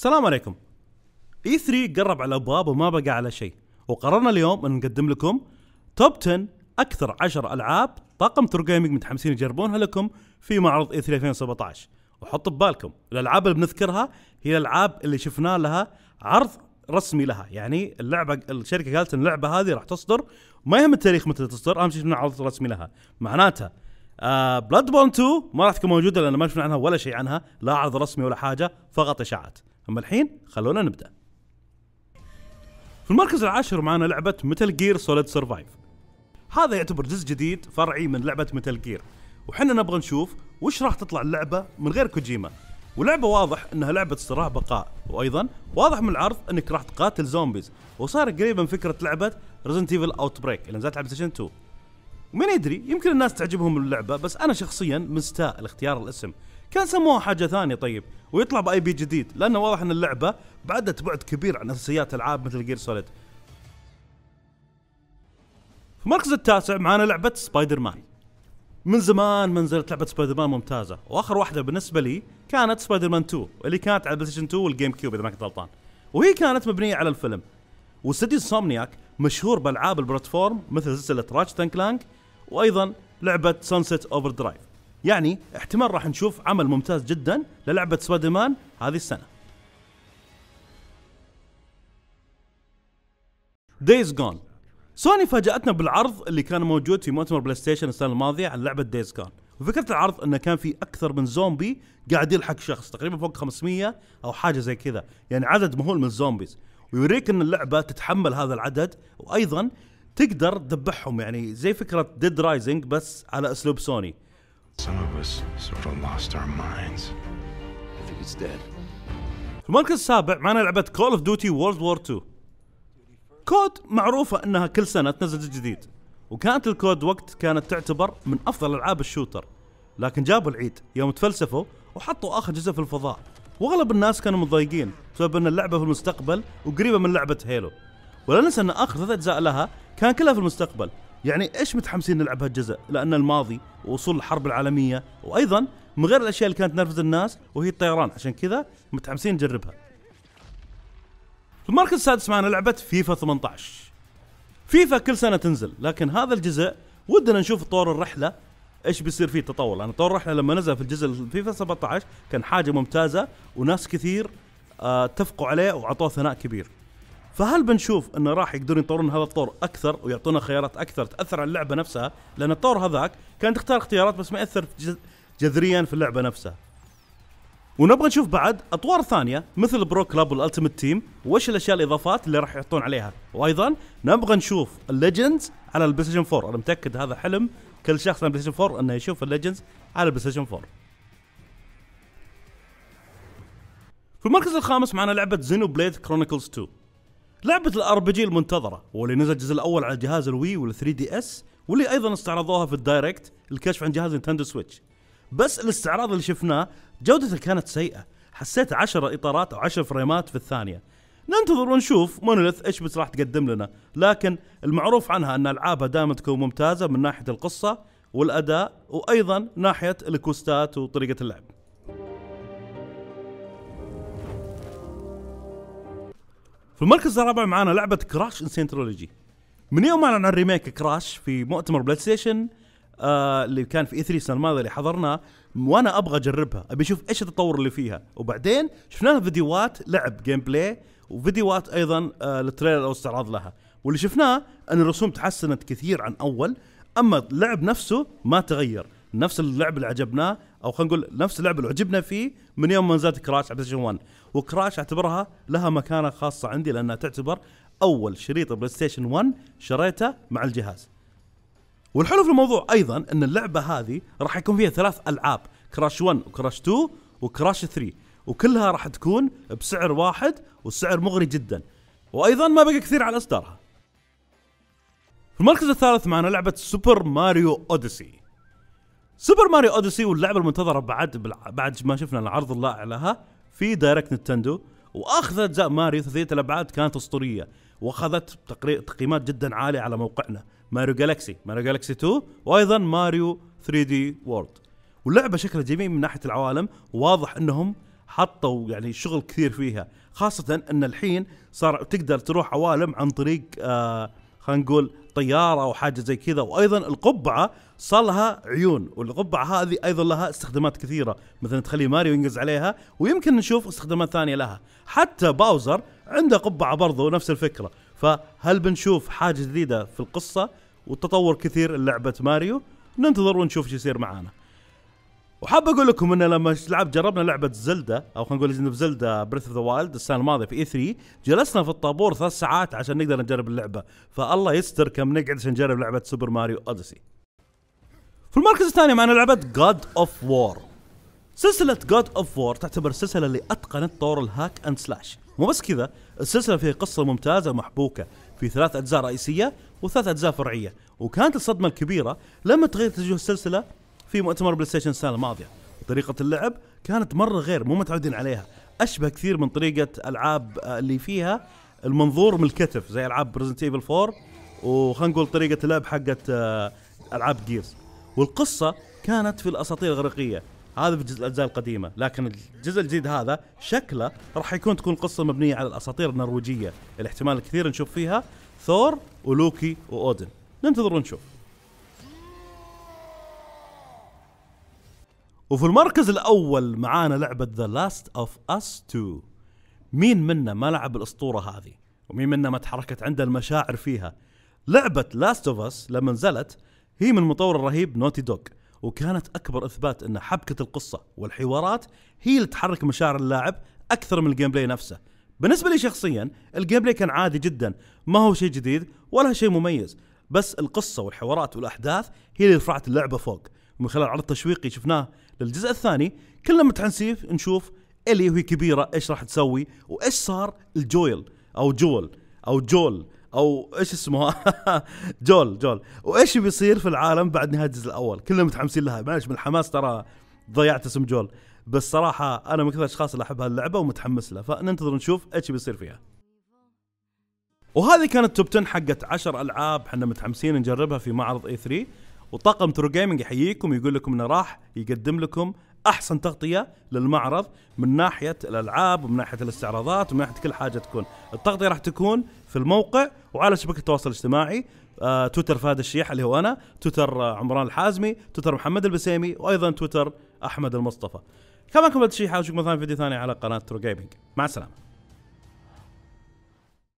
السلام عليكم اي e 3 قرب على الابواب وما بقى على شيء وقررنا اليوم ان نقدم لكم توب 10 اكثر 10 العاب طاقم ترو جيمنج متحمسين يجربونها لكم في معرض اي 3 2017 وحطوا ببالكم الالعاب اللي بنذكرها هي الالعاب اللي شفنا لها عرض رسمي لها يعني اللعبه الشركه قالت ان اللعبه هذه راح تصدر ما يهم التاريخ متى تصدر اهم شيء شفنا عرض رسمي لها معناتها آه بلاد بون 2 ما راح تكون موجوده لان ما شفنا عنها ولا شيء عنها لا عرض رسمي ولا حاجه فقط اشاعات اما الحين خلونا نبدا في المركز العاشر معنا لعبة متل جير سوليد سرفايف هذا يعتبر جزء جديد فرعي من لعبة متل جير وحنا نبغى نشوف وش راح تطلع اللعبة من غير كوجيما ولعبة واضح انها لعبة صراع بقاء وايضا واضح من العرض انك راح تقاتل زومبيز وصار قريبا فكرة لعبة ريزنت ايفل اوت بريك اللي نزلت على ستيشن 2 ومن يدري يمكن الناس تعجبهم اللعبة بس انا شخصيا مستاء لاختيار الاسم كان سموها حاجه ثانيه طيب ويطلع باي بي جديد لانه واضح ان اللعبه بعدت بعد كبير عن اساسيات العاب مثل جير سوليد في المركز التاسع معانا لعبه سبايدر مان من زمان ما نزلت لعبه سبايدر مان ممتازه واخر واحده بالنسبه لي كانت سبايدر مان 2 اللي كانت على بلايستيشن 2 والجيم كيوب اذا ما كنت غلطان وهي كانت مبنيه على الفيلم وستي سومنياك مشهور بالعاب البلاتفورم مثل سلسله راتش تانك كلانك وايضا لعبه سانسيت اوفر درايف يعني احتمال راح نشوف عمل ممتاز جدا للعبه سبايدر مان هذه السنه دايز جون سوني فاجأتنا بالعرض اللي كان موجود في مؤتمر بلاي ستيشن السنه الماضيه عن لعبه دايز جون وفكره العرض انه كان في اكثر من زومبي قاعد يلحق شخص تقريبا فوق 500 او حاجه زي كذا يعني عدد مهول من الزومبيز ويوريك ان اللعبه تتحمل هذا العدد وايضا تقدر تذبحهم يعني زي فكره ديد رايزنج بس على اسلوب سوني في المركز السابع معنا لعبة كول اوف Duty وورلد وور 2 كود معروفة انها كل سنة تنزل جديد وكانت الكود وقت كانت تعتبر من افضل العاب الشوتر لكن جابوا العيد يوم تفلسفوا وحطوا اخر جزء في الفضاء واغلب الناس كانوا متضايقين بسبب ان اللعبه في المستقبل وقريبه من لعبه هيلو ولا ننسى ان اخر ثلاث اجزاء لها كان كلها في المستقبل يعني ايش متحمسين نلعب هالجزء لان الماضي ووصول الحرب العالميه وايضا من غير الاشياء اللي كانت تنرفز الناس وهي الطيران عشان كذا متحمسين نجربها في المركز السادس معنا لعبه فيفا 18 فيفا كل سنه تنزل لكن هذا الجزء ودنا نشوف طور الرحله ايش بيصير فيه تطور لان طور الرحله لما نزل في الجزء فيفا 17 كان حاجه ممتازه وناس كثير آه، اتفقوا عليه واعطوه ثناء كبير فهل بنشوف انه راح يقدرون يطورون هذا الطور اكثر ويعطونا خيارات اكثر تاثر على اللعبه نفسها لان الطور هذاك كان تختار اختيارات بس ما ياثر جذريا في اللعبه نفسها ونبغى نشوف بعد اطوار ثانيه مثل برو كلاب والالتيميت تيم وايش الاشياء الاضافات اللي راح يحطون عليها وايضا نبغى نشوف الليجندز على البلايستيشن 4 انا متاكد هذا حلم كل شخص على بلاي 4 انه يشوف الليجندز على البلايستيشن 4 في المركز الخامس معنا لعبة زينو بليد كرونيكلز 2 لعبه الار بي جي المنتظره واللي نزل الجزء الاول على جهاز الوي وال 3 دي اس واللي ايضا استعرضوها في الدايركت الكشف عن جهاز نينتندو سويتش بس الاستعراض اللي شفناه جودته كانت سيئه حسيت 10 اطارات او 10 فريمات في الثانيه ننتظر ونشوف مونوليث ايش بس راح تقدم لنا لكن المعروف عنها ان العابها دائما تكون ممتازه من ناحيه القصه والاداء وايضا ناحيه الكوستات وطريقه اللعب في المركز الرابع معانا لعبه كراش انسين ترولوجي من يوم اعلن عن ريميك كراش في مؤتمر بلاي ستيشن آه اللي كان في اي e 3 السنه الماضيه اللي حضرناه وانا ابغى اجربها ابي اشوف ايش التطور اللي فيها وبعدين شفنا لها فيديوهات لعب جيم بلاي وفيديوهات ايضا آه للتريلر او استعراض لها واللي شفناه ان الرسوم تحسنت كثير عن اول اما اللعب نفسه ما تغير نفس اللعب اللي عجبناه او خلينا نقول نفس اللعبه اللي عجبنا فيه من يوم ما نزلت كراش على بلاي 1 وكراش اعتبرها لها مكانه خاصه عندي لانها تعتبر اول شريط بلاي ستيشن 1 شريته مع الجهاز والحلو في الموضوع ايضا ان اللعبه هذه راح يكون فيها ثلاث العاب كراش 1 وكراش 2 وكراش 3 وكلها راح تكون بسعر واحد والسعر مغري جدا وايضا ما بقى كثير على اصدارها في المركز الثالث معنا لعبة سوبر ماريو اوديسي سوبر ماريو اوديسي واللعبه المنتظره بعد بعد ما شفنا العرض اللائع لها في دايركت نتندو واخذ اجزاء ماريو ثلاثيه الابعاد كانت اسطوريه واخذت تقييمات جدا عاليه على موقعنا ماريو جالكسي ماريو جالكسي 2 وايضا ماريو 3 دي وورلد واللعبه شكلها جميل من ناحيه العوالم واضح انهم حطوا يعني شغل كثير فيها خاصه ان الحين صار تقدر تروح عوالم عن طريق آه خلينا نقول طياره او حاجه زي كذا وايضا القبعه صار لها عيون والقبعه هذه ايضا لها استخدامات كثيره مثلا تخلي ماريو ينقز عليها ويمكن نشوف استخدامات ثانيه لها حتى باوزر عنده قبعه برضه نفس الفكره فهل بنشوف حاجه جديده في القصه وتطور كثير لعبه ماريو ننتظر ونشوف شو يصير معانا وحاب اقول لكم انه لما لعب جربنا لعبه زلدة او خلينا نقول ليجند زلدة بريث اوف ذا وايلد السنه الماضيه في اي e 3 جلسنا في الطابور ثلاث ساعات عشان نقدر نجرب اللعبه فالله يستر كم نقعد عشان نجرب لعبه سوبر ماريو اوديسي في المركز الثاني معنا لعبه جاد اوف وور سلسله جاد اوف وور تعتبر السلسله اللي اتقنت طور الهاك اند سلاش مو بس كذا السلسله فيها قصه ممتازه محبوكه في ثلاث اجزاء رئيسيه وثلاث اجزاء فرعيه وكانت الصدمه الكبيره لما تغير تجوه السلسله في مؤتمر بلاي ستيشن السنه الماضيه طريقه اللعب كانت مره غير مو متعودين عليها اشبه كثير من طريقه العاب آه، اللي فيها المنظور من الكتف زي العاب بريزنت ايفل 4 وخلينا نقول طريقه اللعب حقت آه، العاب جيرز والقصه كانت في الاساطير الاغريقيه هذا في الاجزاء القديمه لكن الجزء الجديد هذا شكله راح يكون تكون قصه مبنيه على الاساطير النرويجيه الاحتمال الكثير نشوف فيها ثور ولوكي واودن ننتظر ونشوف وفي المركز الاول معانا لعبه ذا لاست اوف اس 2 مين منا ما لعب الاسطوره هذه ومين منا ما تحركت عنده المشاعر فيها لعبه لاست اوف اس لما نزلت هي من مطور الرهيب نوتي دوغ وكانت اكبر اثبات ان حبكه القصه والحوارات هي اللي تحرك مشاعر اللاعب اكثر من الجيم بلاي نفسه بالنسبه لي شخصيا الجيم بلاي كان عادي جدا ما هو شيء جديد ولا شيء مميز بس القصه والحوارات والاحداث هي اللي رفعت اللعبه فوق من خلال عرض تشويقي شفناه للجزء الثاني كلنا متحمسين نشوف الي وهي كبيره ايش راح تسوي وايش صار الجويل او جول او جول او ايش اسمه جول جول وايش بيصير في العالم بعد نهايه الجزء الاول كلنا متحمسين لها معلش من الحماس ترى ضيعت اسم جول بس صراحه انا من كثر الاشخاص اللي احب هاللعبه ومتحمس لها فننتظر نشوف ايش بيصير فيها وهذه كانت توب 10 حقت 10 العاب احنا متحمسين نجربها في معرض اي 3 وطاقم ترو جيمنج يحييكم ويقول لكم انه راح يقدم لكم احسن تغطيه للمعرض من ناحيه الالعاب ومن ناحيه الاستعراضات ومن ناحيه كل حاجه تكون التغطيه راح تكون في الموقع وعلى شبكه التواصل الاجتماعي آه، تويتر فهد الشيح اللي هو انا تويتر آه، عمران الحازمي تويتر محمد البسيمي وايضا تويتر احمد المصطفى كما كملت شيء حاجه مثلا في فيديو ثاني على قناه ترو جيمنج مع السلامه